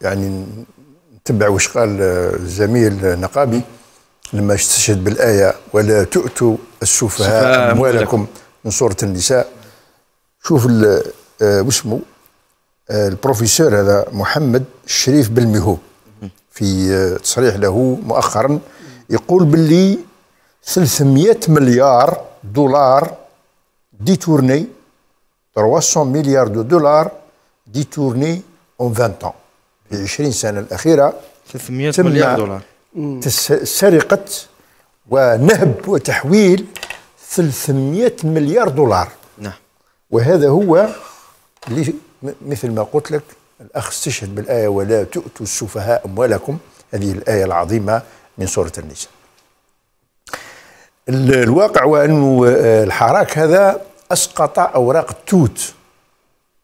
يعني نتبع واش قال الزميل نقابي لما استشهد بالآية ولا تؤتوا السفهاء أموالكم من سورة النساء شوف آه، واسمه آه، البروفيسور هذا محمد الشريف بالمهو في آه، تصريح له مؤخرا يقول باللي 300 مليار دولار ديتورني 300 مليار دولار ديتورني اون 20 طون في 20 سنه الاخيره 300 مليار دولار سرقه ونهب وتحويل 300 مليار دولار نعم وهذا هو اللي مثل ما قلت لك الاخ استشهد بالايه ولا تؤتوا السفهاء اموالكم هذه الايه العظيمه من سوره النساء الواقع هو انه آه، الحراك هذا اسقط اوراق التوت